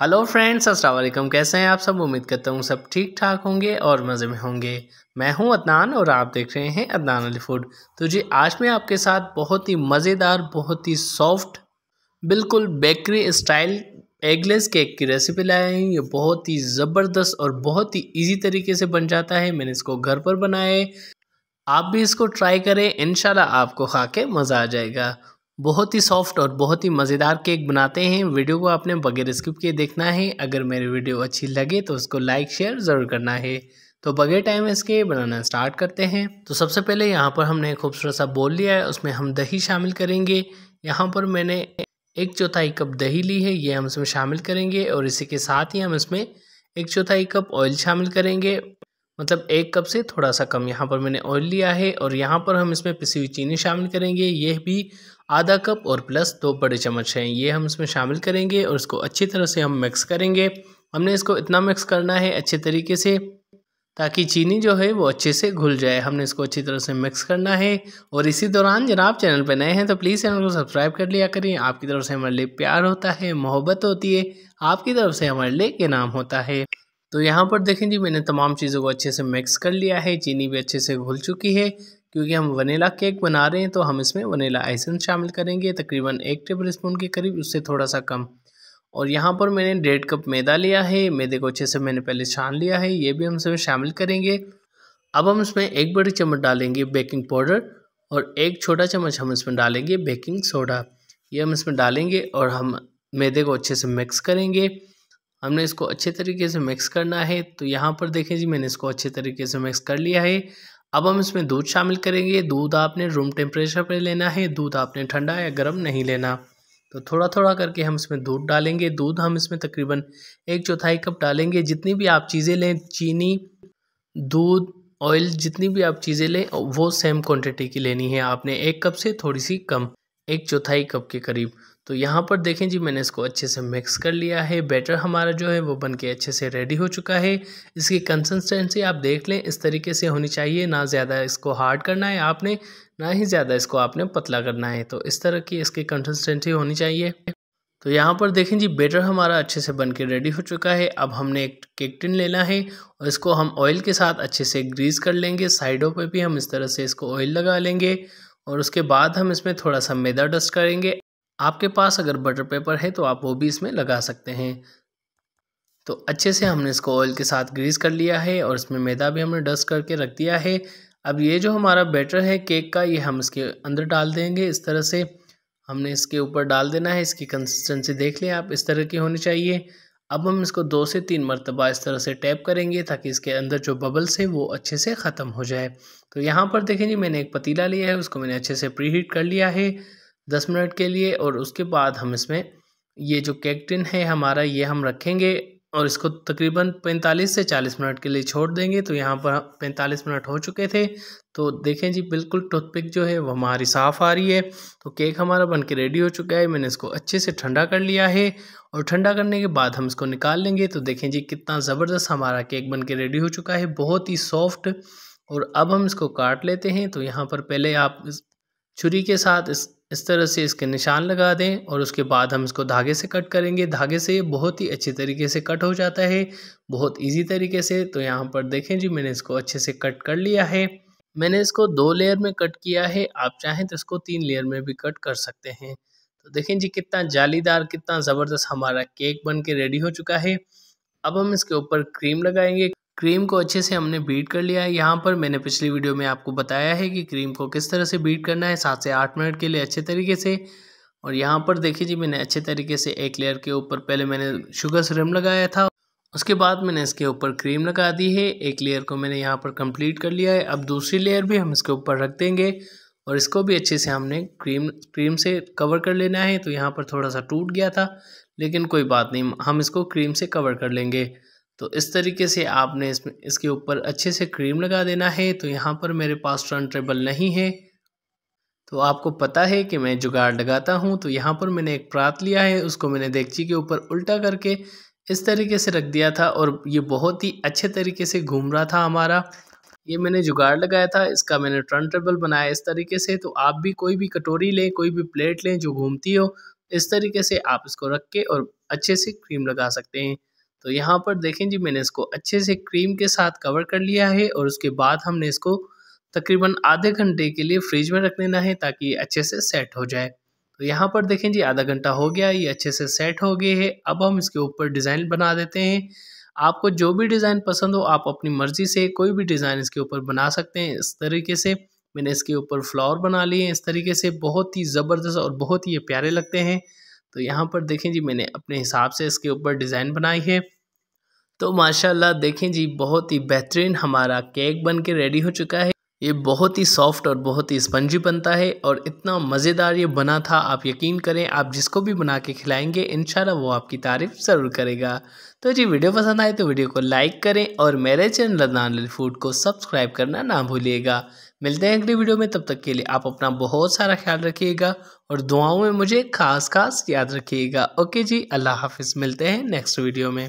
hello friends अस्सलाम कैसे हैं आप सब उम्मीद करता हूँ सब ठीक ठाक होंगे और मज़े में होंगे मैं हूं अदनान और आप देख रहे हैं अदनान अली फूड तो जी आज मैं आपके साथ बहुत ही मज़ेदार बहुत ही सॉफ्ट बिल्कुल बेकरी स्टाइल एगलेस केक की रेसिपी लाया हूँ ये बहुत ही ज़बरदस्त और बहुत ही ईजी तरीके से बन जाता है मैंने इसको घर पर बनाया आप भी इसको ट्राई करें इन आपको खा के मज़ा आ जाएगा बहुत ही सॉफ्ट और बहुत ही मज़ेदार केक बनाते हैं वीडियो को आपने बगैर स्किप किए देखना है अगर मेरी वीडियो अच्छी लगे तो उसको लाइक शेयर ज़रूर करना है तो बगैर टाइम इसके बनाना स्टार्ट करते हैं तो सबसे पहले यहाँ पर हमने खूबसूरत सा बोल लिया है उसमें हम दही शामिल करेंगे यहाँ पर मैंने एक चौथाई कप दही ली है ये हम इसमें शामिल करेंगे और इसी के साथ ही हम इसमें एक चौथाई कप ऑयल शामिल करेंगे मतलब एक कप से थोड़ा सा कम यहाँ पर मैंने ऑयल लिया है और यहाँ पर हम इसमें पिसी हुई चीनी शामिल करेंगे ये भी आधा कप और प्लस दो बड़े चम्मच हैं ये हम इसमें शामिल करेंगे और इसको अच्छी तरह से हम मिक्स करेंगे हमने इसको इतना मिक्स करना है अच्छे तरीके से ताकि चीनी जो है वो अच्छे से घुल जाए हमने इसको अच्छी तरह से मिक्स करना है और इसी दौरान जनाब चैनल पर नए हैं तो प्लीज़ चैनल को सब्सक्राइब कर लिया करिए आपकी तरफ से हमारे लिए प्यार होता है मोहब्बत होती है आपकी तरफ से हमारे लिए इनाम होता है तो यहाँ पर देखें जी मैंने तमाम चीज़ों को अच्छे से मिक्स कर लिया है चीनी भी अच्छे से घुल चुकी है क्योंकि हम वनीला केक बना रहे हैं तो हम इसमें वनीला आइसन शामिल करेंगे तकरीबन एक टेबल स्पून के करीब उससे थोड़ा सा कम और यहाँ पर मैंने डेढ़ कप मैदा लिया है मैदे को अच्छे से मैंने पहले छान लिया है ये भी हम इसमें शामिल करेंगे अब हम इसमें एक बड़ी चम्मच डालेंगे बेकिंग पाउडर और एक छोटा चम्मच हम इसमें डालेंगे बेकिंग सोडा ये हम इसमें डालेंगे और हम मैदे को अच्छे से मिक्स करेंगे हमने इसको अच्छे तरीके से मिक्स करना है तो यहाँ पर देखें जी मैंने इसको अच्छे तरीके से मिक्स कर लिया है अब हम इसमें दूध शामिल करेंगे दूध आपने रूम टेम्परेचर पर लेना है दूध आपने ठंडा या गर्म नहीं लेना तो थोड़ा थोड़ा करके हम इसमें दूध डालेंगे दूध हम इसमें तकरीबन एक चौथाई कप डालेंगे जितनी भी आप चीज़ें लें चीनी दूध ऑयल जितनी भी आप चीज़ें लें वो सेम क्वांटिटी की लेनी है आपने एक कप से थोड़ी सी कम एक चौथाई कप के करीब तो यहाँ पर देखें जी मैंने इसको अच्छे से मिक्स कर लिया है बैटर हमारा जो है वो बन के अच्छे से रेडी हो चुका है इसकी कंसिस्टेंसी आप देख लें इस तरीके से होनी चाहिए ना ज़्यादा इसको हार्ड करना है आपने ना ही ज़्यादा इसको आपने पतला करना है तो इस तरह की इसकी कंसिस्टेंसी होनी चाहिए तो यहाँ पर देखें जी बेटर हमारा अच्छे से बन के रेडी हो चुका है अब हमने एक केक टिन लेना है और इसको हम ऑयल के साथ अच्छे से ग्रीस कर लेंगे साइडों पे भी हम इस तरह से इसको ऑयल लगा लेंगे और उसके बाद हम इसमें थोड़ा सा मैदा डस्ट करेंगे आपके पास अगर बटर पेपर है तो आप वो भी इसमें लगा सकते हैं तो अच्छे से हमने इसको ऑयल के साथ ग्रीस कर लिया है और इसमें मैदा भी हमने डस्ट करके रख दिया है अब ये जो हमारा बैटर है केक का ये हम इसके अंदर डाल देंगे इस तरह से हमने इसके ऊपर डाल देना है इसकी कंसिस्टेंसी देख लें आप इस तरह की होनी चाहिए अब हम इसको दो से तीन मरतबा इस तरह से टैप करेंगे ताकि इसके अंदर जो बबल्स हैं वो अच्छे से ख़त्म हो जाए तो यहाँ पर देखें जी मैंने एक पतीला लिया है उसको मैंने अच्छे से प्री हीट कर लिया है दस मिनट के लिए और उसके बाद हम इसमें ये जो कैक्टिन है हमारा ये हम रखेंगे और इसको तकरीबन 45 से 40 मिनट के लिए छोड़ देंगे तो यहाँ पर 45 मिनट हो चुके थे तो देखें जी बिल्कुल टूथपिक जो है वो हमारी साफ़ आ रही है तो केक हमारा बन के रेडी हो चुका है मैंने इसको अच्छे से ठंडा कर लिया है और ठंडा करने के बाद हम इसको निकाल लेंगे तो देखें जी कितना ज़बरदस्त हमारा केक बन के रेडी हो चुका है बहुत ही सॉफ्ट और अब हम इसको काट लेते हैं तो यहाँ पर पहले आप छुरी के साथ इस इस तरह से इसके निशान लगा दें और उसके बाद हम इसको धागे से कट करेंगे धागे से बहुत ही अच्छे तरीके से कट हो जाता है बहुत इजी तरीके से तो यहाँ पर देखें जी मैंने इसको अच्छे से कट कर लिया है मैंने इसको दो लेयर में कट किया है आप चाहें तो इसको तीन लेयर में भी कट कर सकते हैं तो देखें जी कितना जालीदार कितना ज़बरदस्त हमारा केक बन के रेडी हो चुका है अब हम इसके ऊपर क्रीम लगाएंगे क्रीम को अच्छे से हमने बीट कर लिया है यहाँ पर मैंने पिछली वीडियो में आपको बताया है कि क्रीम को किस तरह से बीट करना है सात से आठ मिनट के लिए अच्छे तरीके से और यहाँ पर देखिए जी मैंने अच्छे तरीके से एक लेयर के ऊपर पहले मैंने शुगर सिरम लगाया था उसके बाद मैंने इसके ऊपर क्रीम लगा दी है एक लेयर को मैंने यहाँ पर कंप्लीट कर लिया है अब दूसरी लेयर भी हम इसके ऊपर रख देंगे और इसको भी अच्छे से हमने क्रीम क्रीम से कवर कर लेना है तो यहाँ पर थोड़ा सा टूट गया था लेकिन कोई बात नहीं हम इसको क्रीम से कवर कर लेंगे तो इस तरीके से आपने इसमें इसके ऊपर अच्छे से क्रीम लगा देना है तो यहाँ पर मेरे पास टर्न टेबल नहीं है तो आपको पता है कि मैं जुगाड़ लगाता हूँ तो यहाँ पर मैंने एक प्रात लिया है उसको मैंने देगची के ऊपर उल्टा करके इस तरीके से रख दिया था और ये बहुत ही अच्छे तरीके से घूम रहा था हमारा ये मैंने जुगाड़ लगाया था इसका मैंने टर्न टेबल बनाया इस तरीके से तो आप भी कोई भी कटोरी लें कोई भी प्लेट लें जो घूमती हो इस तरीके से आप इसको रख के और अच्छे से क्रीम लगा सकते हैं तो यहाँ पर देखें जी मैंने इसको अच्छे से क्रीम के साथ कवर कर लिया है और उसके बाद हमने इसको तकरीबन आधे घंटे के लिए फ्रिज में रख लेना है ताकि ये अच्छे से सेट हो जाए तो यहाँ पर देखें जी आधा घंटा हो गया ये अच्छे से सेट हो गए है अब हम इसके ऊपर डिज़ाइन बना देते हैं आपको जो भी डिज़ाइन पसंद हो आप अपनी मर्ज़ी से कोई भी डिज़ाइन इसके ऊपर बना सकते हैं इस तरीके से मैंने इसके ऊपर फ्लावर बना लिए इस तरीके से बहुत ही ज़बरदस्त और बहुत ही प्यारे लगते हैं तो यहाँ पर देखें जी मैंने अपने हिसाब से इसके ऊपर डिज़ाइन बनाई है तो माशाल्लाह देखें जी बहुत ही बेहतरीन हमारा केक बन के रेडी हो चुका है ये बहुत ही सॉफ्ट और बहुत ही स्पंजी बनता है और इतना मज़ेदार ये बना था आप यकीन करें आप जिसको भी बना के खिलाएंगे इन वो आपकी तारीफ़ ज़रूर करेगा तो जी वीडियो पसंद आए तो वीडियो को लाइक करें और मेरे चैनल रदनान फूड को सब्सक्राइब करना ना भूलिएगा मिलते हैं अगली वीडियो में तब तक के लिए आप अपना बहुत सारा ख्याल रखिएगा और दुआओं में मुझे खास खास याद रखिएगा ओके जी अल्लाह हाफिज़ मिलते हैं नेक्स्ट वीडियो में